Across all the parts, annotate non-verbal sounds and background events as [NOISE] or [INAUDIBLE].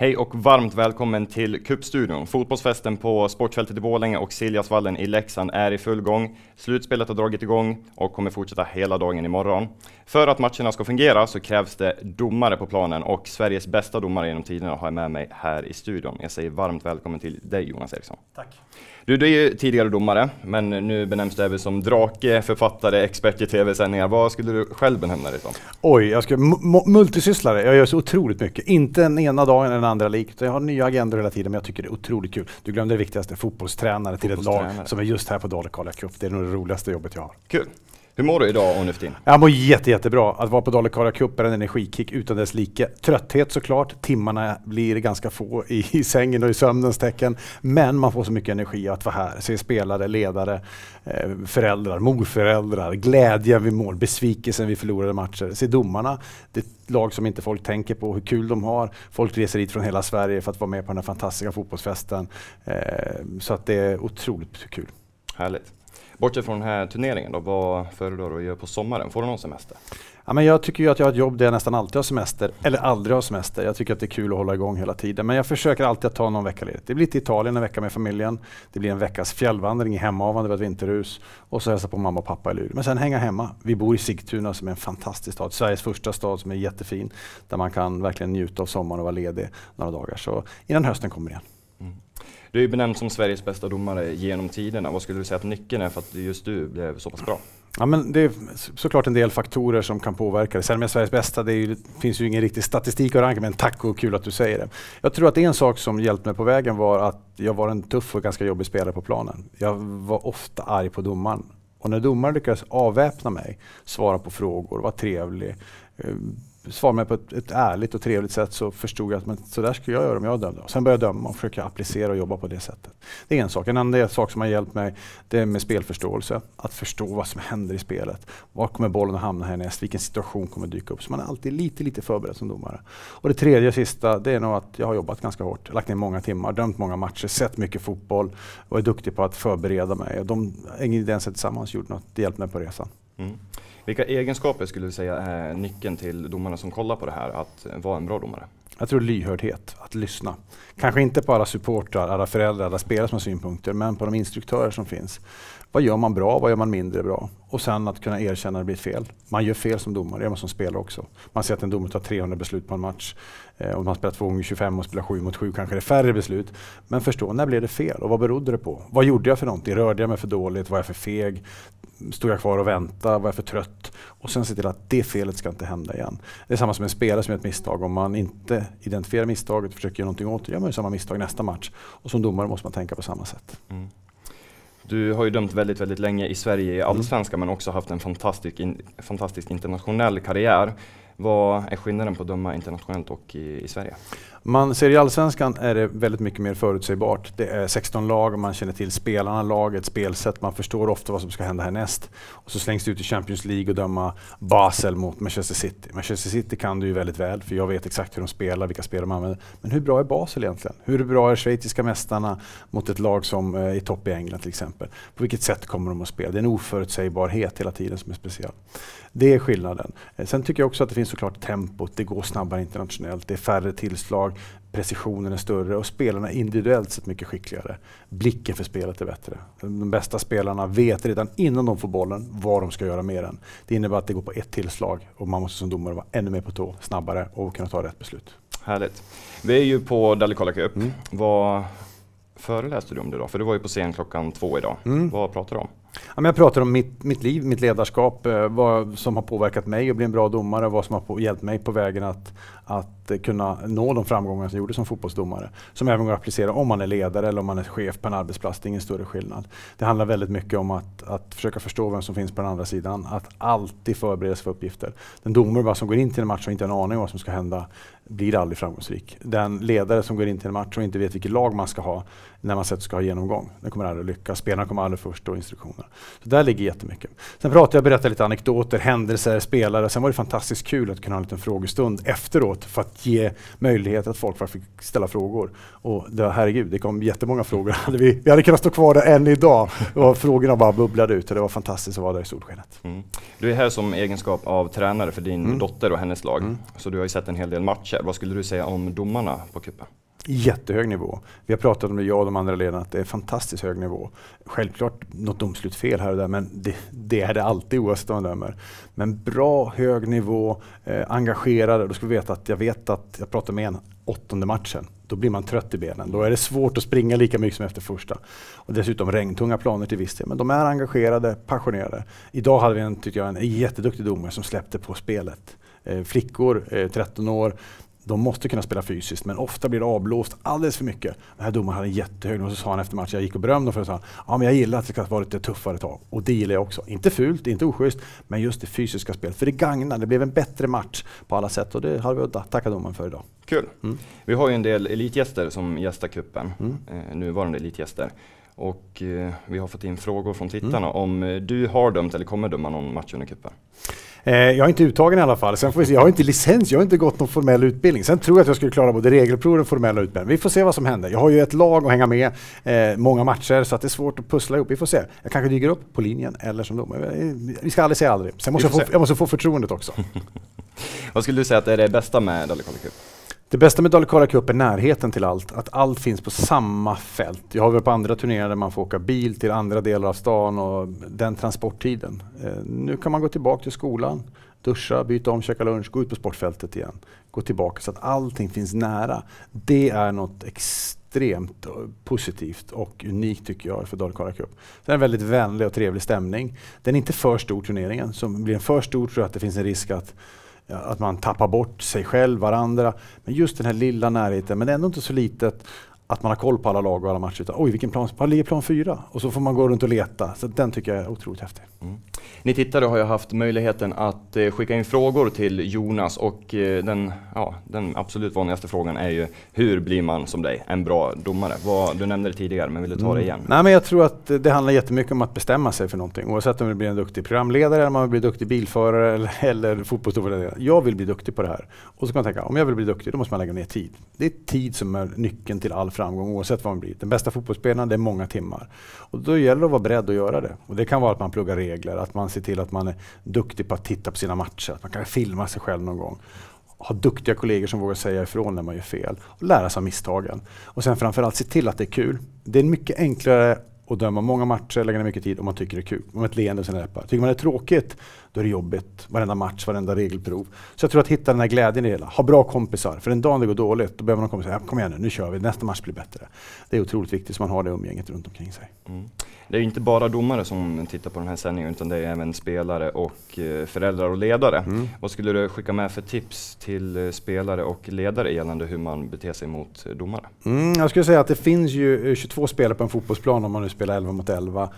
Hej och varmt välkommen till Cupstudion. Fotbollsfesten på Sportfältet i Borlänge och Siljasvallen i Leksand är i full gång. Slutspelet har dragit igång och kommer fortsätta hela dagen imorgon. För att matcherna ska fungera så krävs det domare på planen och Sveriges bästa domare genom tiderna har jag med mig här i studion. Jag säger varmt välkommen till dig Jonas Eriksson. Tack. Du, du är ju tidigare domare, men nu benämns du även som drake, författare, expert i tv-sändningar. Vad skulle du själv benämna dig som? Oj, jag skulle multisysslare. Jag gör så otroligt mycket. Inte den ena dagen eller andra likt. Jag har nya agendor hela tiden men jag tycker det är otroligt kul. Du glömde det viktigaste, fotbollstränare, fotbollstränare. till ett lag som är just här på Dale Carlia Cup. Det är nog det roligaste jobbet jag har. Kul! Hur mår du idag och nu för tiden? Jag mår jätte, jättebra. Att vara på Dalekarla Cup är en energikick utan dess like. Trötthet såklart, timmarna blir ganska få i, sängen och i sömnens tecken. Men man får så mycket energi att vara här, se spelare, ledare, eh, föräldrar, morföräldrar, glädjen vid mål, besvikelsen vid förlorade matcher, se domarna. Det lag som inte folk tänker på, hur kul de har. Folk reser hit från hela Sverige för att vara med på den här fantastiska fotbollsfesten. Eh, så att det är otroligt kul. Härligt. Bortsett från den här turneringen då, vad föredrar du att göra på sommaren? Får du någon semester? Ja, men jag tycker ju att jag har ett jobb där jag nästan alltid har semester, eller aldrig har semester. Jag tycker att det är kul att hålla igång hela tiden. Men jag försöker alltid att ta någon vecka ledigt. Det blir till Italien en vecka med familjen. Det blir en veckas fjällvandring i Hemavan, det var ett vinterhus. Och så hälsa på mamma och pappa i Luleå. Men sen hänga hemma. Vi bor i Sigtuna som är en fantastisk stad. Sveriges första stad som är jättefin. Där man kan verkligen njuta av sommaren och vara ledig några dagar. Så innan hösten kommer igen. Du är ju benämnd som Sveriges bästa domare genom tiderna. Vad skulle du säga att nyckeln är för att just du blev så pass bra? Ja, men det är såklart en del faktorer som kan påverka det. Sen med Sveriges bästa, det, ju, det finns ju ingen riktig statistik att ranka, men tack och kul att du säger det. Jag tror att en sak som hjälpte mig på vägen var att jag var en tuff och ganska jobbig spelare på planen. Jag var ofta arg på domaren. Och när domaren lyckades avväpna mig, svara på frågor, vara trevlig, eh, svarade mig på ett, ett, ärligt och trevligt sätt så förstod jag att men, så där skulle jag göra om jag dömde. Och sen började jag döma och försöka applicera och jobba på det sättet. Det är en sak. En annan sak som har hjälpt mig det är med spelförståelse. Att förstå vad som händer i spelet. Var kommer bollen att hamna härnäst? Vilken situation kommer dyka upp? Så man är alltid lite, lite förberedd som domare. Och det tredje och sista det är nog att jag har jobbat ganska hårt. Lagt ner många timmar, dömt många matcher, sett mycket fotboll och är duktig på att förbereda mig. Och de ingredienserna tillsammans gjorde något. Det hjälpte mig på resan. Mm. Vilka egenskaper skulle du säga är nyckeln till domarna som kollar på det här att vara en bra domare? Jag tror lyhördhet, att lyssna. Kanske inte på alla supportrar, alla föräldrar, alla spelare som har synpunkter, men på de instruktörer som finns. Vad gör man bra? Vad gör man mindre bra? Och sen att kunna erkänna att det blir fel. Man gör fel som domare, det gör man som spelare också. Man ser att en domare tar 300 beslut på en match. Eh, om man spelar 2 gånger 25 och spelar 7 mot 7 kanske det är färre beslut. Men förstå, när blev det fel och vad berodde det på? Vad gjorde jag för någonting? Rörde jag mig för dåligt? Var jag för feg? Stod jag kvar och väntade? Var jag för trött? Och sen se till att det felet ska inte hända igen. Det är samma som en spelare som gör ett misstag. Om man inte identifierar misstaget och försöker göra någonting åt det, gör man ju samma misstag nästa match. Och som domare måste man tänka på samma sätt. Mm. Du har ju dömt väldigt, väldigt länge i Sverige i mm. allsvenskan mm. men också haft en fantastisk, in, fantastisk internationell karriär. Vad är skillnaden på att döma internationellt och i, i Sverige? Man ser i allsvenskan är det väldigt mycket mer förutsägbart. Det är 16 lag, och man känner till spelarna, laget, spelsätt, man förstår ofta vad som ska hända härnäst. Och så slängs du ut i Champions League och döma Basel mot Manchester City. Manchester City kan du ju väldigt väl, för jag vet exakt hur de spelar, vilka spelare de använder. Men hur bra är Basel egentligen? Hur bra är schweiziska mästarna mot ett lag som eh, är i topp i England till exempel? På vilket sätt kommer de att spela? Det är en oförutsägbarhet hela tiden som är speciell. Det är skillnaden. Eh, sen tycker jag också att det finns såklart tempot, det går snabbare internationellt, det är färre tillslag precisionen är större och spelarna individuellt sett mycket skickligare. Blicken för spelet är bättre. De bästa spelarna vet redan innan de får bollen vad de ska göra med den. Det innebär att det går på ett tillslag och man måste som domare vara ännu mer på tå, snabbare och kunna ta rätt beslut. Härligt. Vi är ju på Dalle Carla Cup. Mm. Vad föreläste du om det då? För du var ju på scen klockan två idag. Mm. Vad pratade du om? Ja, men jag pratar om mitt, mitt liv, mitt ledarskap, eh, vad som har påverkat mig att bli en bra domare, och vad som har på, hjälpt mig på vägen att, att eh, kunna nå de framgångar som jag gjorde som fotbollsdomare. Som även går att applicera om man är ledare eller om man är chef på en arbetsplats. Det är ingen större skillnad. Det handlar väldigt mycket om att, att försöka förstå vem som finns på den andra sidan. Att alltid förbereda sig för uppgifter. Den domare som går in till en match och inte har en aning om vad som ska hända blir aldrig framgångsrik. Den ledare som går in till en match och inte vet vilket lag man ska ha när man sätter ska ha genomgång, den kommer aldrig lyckas. Spelarna kommer aldrig förstå instruktion positionerna. Så där ligger jättemycket. Sen pratade jag och berättade lite anekdoter, händelser, spelare. Sen var det fantastiskt kul att kunna ha en liten frågestund efteråt för att ge möjlighet att folk fick ställa frågor. Och det var, herregud, det kom jättemånga frågor. [LAUGHS] vi, vi hade kunnat stå kvar där än idag. Och frågorna bara bubblade ut och det var fantastiskt att vara där i solskenet. Mm. Du är här som egenskap av tränare för din mm. dotter och hennes lag. Mm. Så du har ju sett en hel del matcher. Vad skulle du säga om domarna på kuppen? Jättehög nivå. Vi har pratat om det, jag och de andra ledarna, att det är fantastiskt hög nivå. Självklart något domslut fel här och där, men det, det är det alltid oavsett vad man dömer. Men bra, hög nivå, eh, engagerade. Då ska vi veta att jag vet att jag pratar med en åttonde matchen. Då blir man trött i benen. Då är det svårt att springa lika mycket som efter första. Och dessutom regntunga planer till viss del. Men de är engagerade, passionerade. Idag hade vi en, tycker jag, en jätteduktig domare som släppte på spelet. Eh, flickor, eh, 13 år, de måste kunna spela fysiskt, men ofta blir det avblåst alldeles för mycket. Den här domaren hade jättehög och så sa han efter matchen, jag gick och berömde honom för det, ja men jag gillar att det ska vara lite tuffare tag. Och det gillar jag också. Inte fult, inte oschysst, men just det fysiska spelet. För det gagnar, det blev en bättre match på alla sätt och det har vi att tacka domaren för idag. Kul. Mm. Vi har ju en del elitgäster som gästar cupen, mm. eh, nuvarande elitgäster. Och eh, vi har fått in frågor från mm. tittarna mm. om eh, du har dömt eller kommer döma någon match under cupen? Eh, jag är inte uttagen i alla fall. Sen får vi se. Jag har inte licens, jag har inte gått någon formell utbildning. Sen tror jag att jag skulle klara både regelprov och formella utbildningen. Vi får se vad som händer. Jag har ju ett lag att hänga med, eh, många matcher, så att det är svårt att pussla ihop. Vi får se. Jag kanske dyker upp på linjen eller som domare. Eh, vi ska aldrig säga aldrig. Sen måste jag, få, jag måste få förtroendet också. [LAUGHS] vad skulle du säga att är det bästa med Dalekalla Cup? Det bästa med Dalekara Cup är närheten till allt, att allt finns på samma fält. Jag har varit på andra turneringar där man får åka bil till andra delar av stan och den transporttiden. Eh, nu kan man gå tillbaka till skolan, duscha, byta om, käka lunch, gå ut på sportfältet igen, gå tillbaka så att allting finns nära. Det är något extremt positivt och unikt tycker jag för Dalekara Cup. Det är en väldigt vänlig och trevlig stämning. Den är inte för stor turneringen. Som blir den för stor tror jag att det finns en risk att att man tappar bort sig själv, varandra. Men just den här lilla närheten, men ändå inte så litet att man har koll på alla lag och alla matcher. Utan, Oj, vilken plan, var ligger plan fyra? Och så får man gå runt och leta. Så den tycker jag är otroligt häftig. Mm. Ni tittare har ju haft möjligheten att eh, skicka in frågor till Jonas och eh, den, ja, den absolut vanligaste frågan är ju hur blir man som dig en bra domare? Vad, du nämnde det tidigare men vill du ta det mm. igen? Nej, men jag tror att det handlar jättemycket om att bestämma sig för någonting. Oavsett om du blir en duktig programledare, eller man blir duktig bilförare eller, [LAUGHS] eller fotbollsdomare. Jag vill bli duktig på det här. Och så kan man tänka, om jag vill bli duktig då måste man lägga ner tid. Det är tid som är nyckeln till all framgång oavsett vad man blir. Den bästa fotbollsspelaren, det är många timmar. Och då gäller det att vara beredd att göra det. Och det kan vara att man pluggar regler, att man ser till att man är duktig på att titta på sina matcher, att man kan filma sig själv någon gång ha duktiga kollegor som vågar säga ifrån när man gör fel och lära sig av misstagen. Och sen framförallt se till att det är kul. Det är en mycket enklare och döma många matcher, lägga ner mycket tid om man tycker det är kul. Om ett leende på sina läppar. Tycker man det är tråkigt, då är det jobbigt. Varenda match, varenda regelprov. Så jag tror att hitta den här glädjen i det hela. Ha bra kompisar. För den dagen det går dåligt, då behöver man kompisar. Ja, kom igen nu, nu kör vi. Nästa match blir bättre. Det är otroligt viktigt så man har det umgänget runt omkring sig. Mm. Det är ju inte bara domare som tittar på den här sändningen utan det är även spelare och eh, föräldrar och ledare. Mm. Vad skulle du skicka med för tips till eh, spelare och ledare gällande hur man beter sig mot eh, domare? Mm, jag skulle säga att det finns ju 22 spelare på en fotbollsplan om man nu spela 11 mot 11.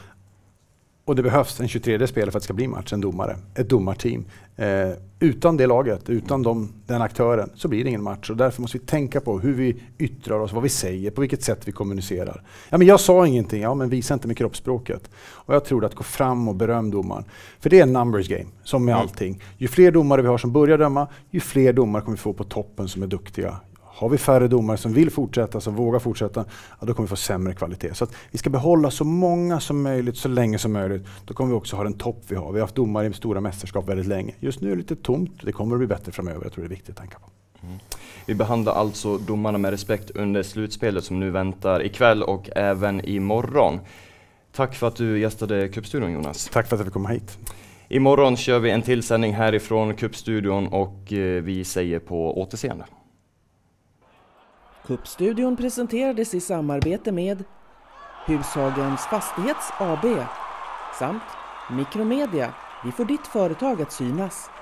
Och det behövs en 23 spelare för att det ska bli match, en domare, ett domarteam. Eh, utan det laget, utan de, den aktören, så blir det ingen match. Och därför måste vi tänka på hur vi yttrar oss, vad vi säger, på vilket sätt vi kommunicerar. Ja, men jag sa ingenting, ja men visa inte med kroppsspråket. Och jag tror att gå fram och beröm domaren. För det är en numbers game, som med mm. allting. Ju fler domare vi har som börjar döma, ju fler domare kommer vi få på toppen som är duktiga har vi färre domare som vill fortsätta, som vågar fortsätta, ja, då kommer vi få sämre kvalitet. Så vi ska behålla så många som möjligt så länge som möjligt. Då kommer vi också ha den topp vi har. Vi har haft domare i stora mästerskap väldigt länge. Just nu är det lite tomt. Det kommer att bli bättre framöver. Jag tror det är viktigt att tänka på. Mm. Vi behandlar alltså domarna med respekt under slutspelet som nu väntar ikväll och även imorgon. Tack för att du gästade Cupstudion Jonas. Tack för att jag fick komma hit. Imorgon kör vi en till sändning härifrån Cupstudion och eh, vi säger på återseende. Kuppstudion presenterades i samarbete med Hushagens Fastighets AB samt Mikromedia. Vi får ditt företag att synas.